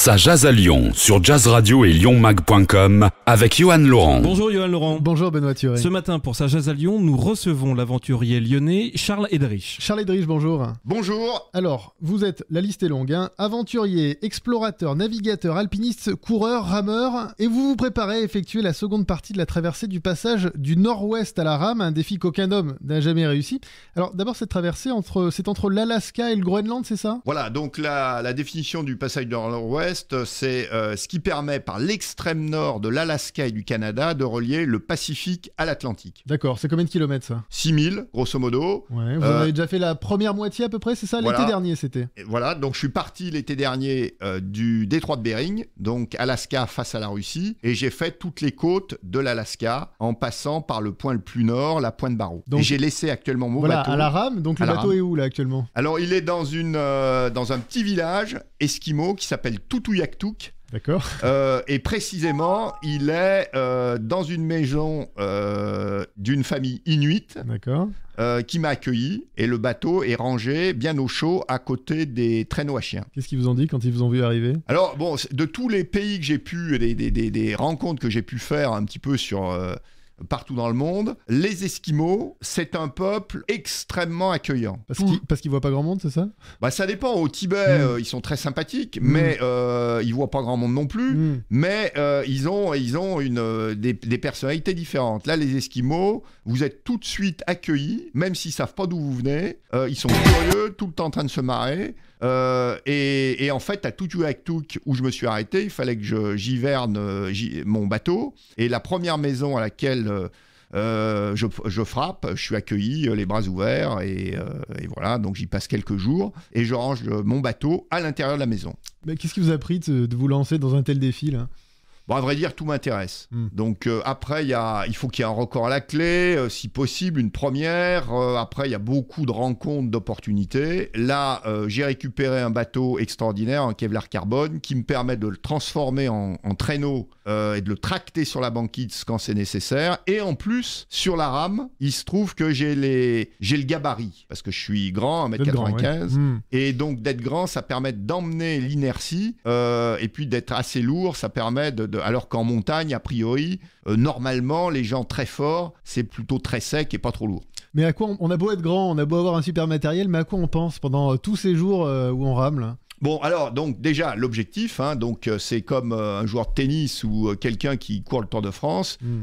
Ça jazz à Lyon sur Jazz Radio et lyonmag.com avec Johan Laurent. Bonjour Johan Laurent. Bonjour Benoît Thuré. Ce matin pour Ça jazz à Lyon, nous recevons l'aventurier lyonnais Charles Edrich. Charles Edrich, bonjour. Bonjour. Alors, vous êtes, la liste est longue, hein. aventurier, explorateur, navigateur, alpiniste, coureur, rameur et vous vous préparez à effectuer la seconde partie de la traversée du passage du nord-ouest à la rame, un défi qu'aucun homme n'a jamais réussi. Alors d'abord cette traversée entre c'est entre l'Alaska et le Groenland, c'est ça Voilà, donc la, la définition du passage du nord-ouest c'est euh, ce qui permet par l'extrême nord de l'Alaska et du Canada de relier le Pacifique à l'Atlantique. D'accord, c'est combien de kilomètres ça 6000, grosso modo. vous euh, avez déjà fait la première moitié à peu près, c'est ça L'été dernier c'était. Voilà, donc je suis parti l'été dernier euh, du détroit de Bering, donc Alaska face à la Russie, et j'ai fait toutes les côtes de l'Alaska en passant par le point le plus nord, la pointe Barrow. et j'ai laissé actuellement mon voilà, bateau. à la rame, donc le bateau est où là actuellement Alors il est dans, une, dans un petit village esquimau qui s'appelle D'accord. Euh, et précisément, il est euh, dans une maison euh, d'une famille inuite. D'accord. qui m'a accueilli et le bateau est rangé bien au chaud à côté des traîneaux à chiens. Qu'est-ce qu'ils vous ont dit quand ils vous ont vu arriver Alors bon, de tous les pays que j'ai pu, des rencontres que j'ai pu faire un petit peu sur partout dans le monde. Les Esquimaux, c'est un peuple extrêmement accueillant. Parce qu'ils qu voient pas grand monde, c'est ça Bah ça dépend. Au Tibet, hmm. euh, ils sont très sympathiques, mais hmm. euh, ils voient pas grand monde non plus. Hmm. Mais euh, ils ont, ils ont une, euh, des, personnalités différentes. Là, les Esquimaux, vous êtes tout de suite accueillis, même s'ils savent pas d'où vous venez. ils sont curieux, tout le temps en train de se marrer. et, en fait, à Tutuaktuk où je me suis arrêté, il fallait que j'hiverne mon bateau. Et la première maison à laquelle euh, euh, je, frappe, je suis accueilli euh, les bras ouverts et, voilà, donc j'y passe quelques jours et je range mon bateau à l'intérieur de la maison. Mais qu'est-ce qui vous a pris de, de vous lancer dans un tel défi là Bon, à vrai dire, tout m'intéresse. Hmm. Donc euh, après, il faut qu'il y ait un record à la clé, euh, si possible, une première. Euh, après, il y a beaucoup de rencontres, d'opportunités. Là, j'ai récupéré un bateau extraordinaire, un Kevlar Carbone, qui me permet de le transformer en, traîneau et de le tracter sur la banquise quand c'est nécessaire. Et en plus, sur la rame, il se trouve que j'ai le gabarit, parce que je suis grand, 1m95. Hmm. Et donc, d'être grand, ça permet d'emmener l'inertie, et puis d'être assez lourd, ça permet de euh, alors qu'en montagne, a priori, euh, normalement, les gens très forts, c'est plutôt très sec et pas trop lourd. Mais à quoi on, a beau être grand, on a beau avoir un super matériel, mais à quoi on pense pendant euh, tous ces jours où on rame Bon, alors, donc déjà, l'objectif, hein, donc c'est comme un joueur de tennis ou quelqu'un qui court le Tour de France. Hmm.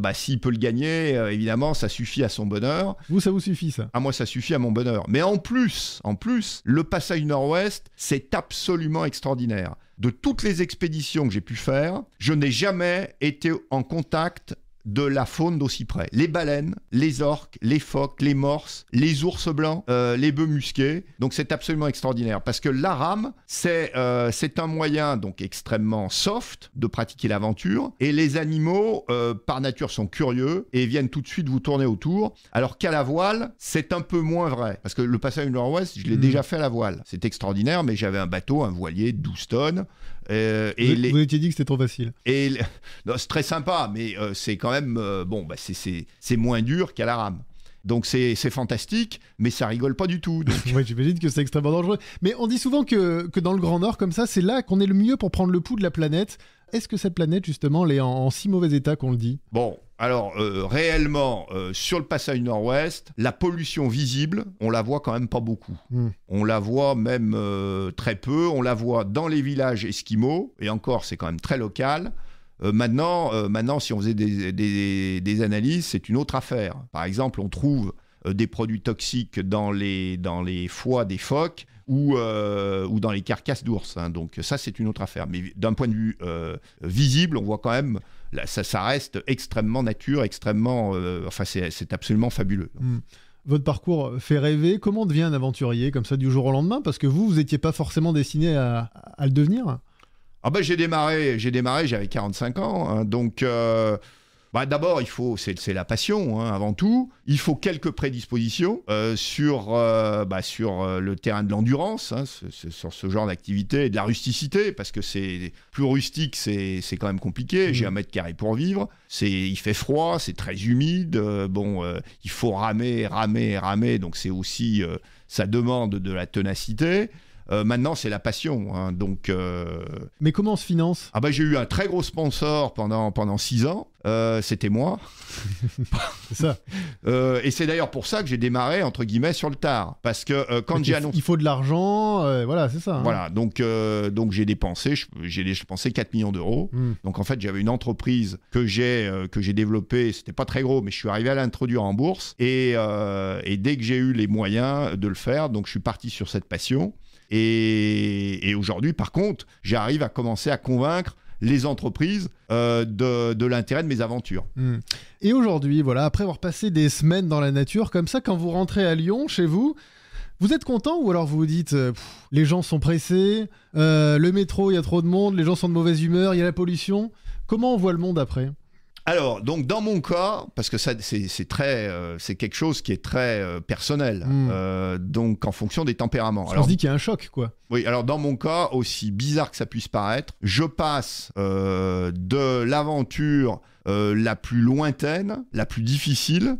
Bah, s'il peut le gagner, évidemment, ça suffit à son bonheur. Vous, ça vous suffit, ça À ah, moi, ça suffit à mon bonheur. Mais en plus, en plus, le passage nord-ouest, c'est absolument extraordinaire de toutes les expéditions que j'ai pu faire, je n'ai jamais été en contact de la faune d'aussi près. Les baleines, les orques, les phoques, les morses, les ours blancs, euh, les bœufs musqués. Donc c'est absolument extraordinaire parce que la rame, c'est euh, un moyen donc extrêmement soft de pratiquer l'aventure et les animaux euh, par nature sont curieux et viennent tout de suite vous tourner autour. Alors qu'à la voile, c'est un peu moins vrai parce que le passage du Nord-Ouest, je l'ai mm. déjà fait à la voile. C'est extraordinaire, mais j'avais un bateau, un voilier, 12 tonnes. et vous, étiez dit que c'était trop facile. c'est très sympa, mais c'est quand même, euh, bon, bah, c'est moins dur qu'à la rame. Donc c'est fantastique, mais ça rigole pas du tout. J'imagine que c'est extrêmement dangereux. Mais on dit souvent que, dans le Grand Nord, comme ça, c'est là qu'on est le mieux pour prendre le pouls de la planète. Est-ce que cette planète, justement, elle est en, si mauvais état qu'on le dit Bon, alors euh, réellement, euh, sur le passage nord-ouest, la pollution visible, on la voit quand même pas beaucoup. Hmm. On la voit même très peu. On la voit dans les villages esquimaux, et encore, c'est quand même très local. Euh, maintenant, euh, maintenant, si on faisait des, analyses, c'est une autre affaire. Par exemple, on trouve euh, des produits toxiques dans les, dans les foies des phoques ou, ou dans les carcasses d'ours. Hein. Donc ça, c'est une autre affaire. Mais d'un point de vue visible, on voit quand même, ça, reste extrêmement nature, extrêmement... enfin, c'est absolument fabuleux. Hmm. Votre parcours fait rêver. Comment devient un aventurier comme ça du jour au lendemain Parce que vous, vous n'étiez pas forcément destiné à le devenir ah ben, j'ai démarré, j'ai démarré, j'avais 45 ans, hein. donc euh, bah, d'abord il faut, c'est la passion hein, avant tout. Il faut quelques prédispositions euh, sur euh, bah, sur le terrain de l'endurance, hein, sur ce genre d'activité de la rusticité, parce que c'est plus rustique, c'est quand même compliqué. Mmh. J'ai un mètre carré pour vivre, c'est il fait froid, c'est très humide, bon il faut ramer, ramer, ramer, donc c'est aussi ça demande de la ténacité. Euh, maintenant, c'est la passion. Hein, donc, euh, Mais comment on se finance ah bah, J'ai eu un très gros sponsor pendant, pendant six ans. Euh, c'était moi. c'est ça. et c'est d'ailleurs pour ça que j'ai démarré entre guillemets sur le tard, parce que quand j'ai annoncé, il faut de l'argent, voilà, c'est ça. Hein. Voilà, donc donc j'ai dépensé, j'ai dépensé 4 millions d'euros. Hmm. Donc en fait j'avais une entreprise que j'ai que j'ai développée, c'était pas très gros, mais je suis arrivé à l'introduire en bourse et, et dès que j'ai eu les moyens de le faire, donc je suis parti sur cette passion et, aujourd'hui, par contre, j'arrive à commencer à convaincre les entreprises euh, de, l'intérêt de mes aventures. Hmm. Et aujourd'hui, voilà, après avoir passé des semaines dans la nature, comme ça, quand vous rentrez à Lyon, chez vous, vous êtes content ou alors vous vous dites euh, les gens sont pressés, euh, le métro, il y a trop de monde, les gens sont de mauvaise humeur, il y a la pollution Comment on voit le monde après alors, donc dans mon cas, parce que ça, c'est très, euh, c'est quelque chose qui est très euh, personnel, hmm. euh, donc en fonction des tempéraments. Alors, on se dit qu'il y a un choc, quoi. Oui, alors dans mon cas, aussi bizarre que ça puisse paraître, je passe de l'aventure la plus lointaine, la plus difficile,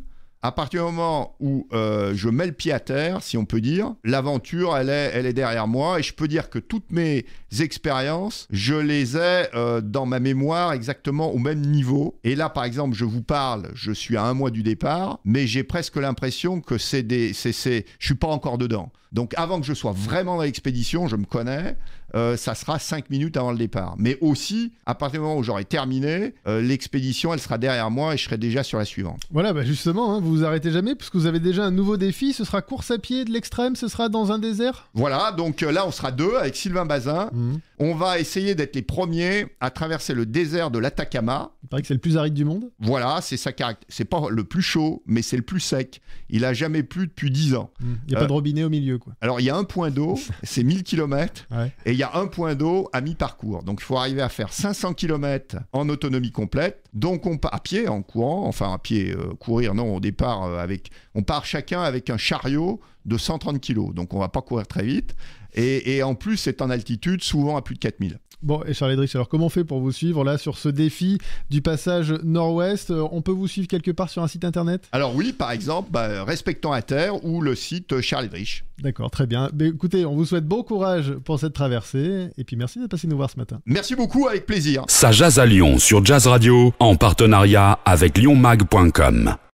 à partir du moment où euh, je mets le pied à terre, si on peut dire, l'aventure, elle est, elle est derrière moi et je peux dire que toutes mes expériences, je les ai euh, dans ma mémoire exactement au même niveau. Et là, par exemple, je vous parle, je suis à un mois du départ, mais j'ai presque l'impression que c'est des, c'est, je suis pas encore dedans. Donc, avant que je sois vraiment dans l'expédition, je me connais, euh, ça sera 5 minutes avant le départ. Mais aussi, à partir du moment où j'aurai terminé, euh, l'expédition, elle sera derrière moi et je serai déjà sur la suivante. Voilà, bah justement, hein, vous vous arrêtez jamais parce que vous avez déjà un nouveau défi. Ce sera course à pied de l'extrême, ce sera dans un désert. Voilà, donc euh, là, on sera deux avec Sylvain Bazin. Mmh. On va essayer d'être les premiers à traverser le désert de l'Atacama. Il paraît que c'est le plus aride du monde. Voilà, c'est sa caractéristique. C'est pas le plus chaud, mais c'est le plus sec. Il a jamais plu depuis 10 ans. Hmm. Il n'y a pas de euh, robinet au milieu, quoi. Alors, il y a un point d'eau, c'est 1000 km, et il y a un point d'eau à mi-parcours. Donc, il faut arriver à faire 500 km en autonomie complète donc on part à pied, en courant, enfin à pied, euh, courir, non, on départ euh, avec, on part chacun avec un chariot de 130 kg, donc on va pas courir très vite. Et, et en plus, c'est en altitude, souvent à plus de 4000. Bon, et Charles Edrich, alors comment on fait pour vous suivre là sur ce défi du passage nord-ouest euh, On peut vous suivre quelque part sur un site internet Alors oui, par exemple, bah, Respectant à Terre ou le site euh, Charles Edrich. D'accord, très bien. écoutez, on vous souhaite bon courage pour cette traversée et puis merci d'être passé nous voir ce matin. Merci beaucoup, avec plaisir. Ça jazz à Lyon sur Jazz Radio en partenariat avec lyonmag.com.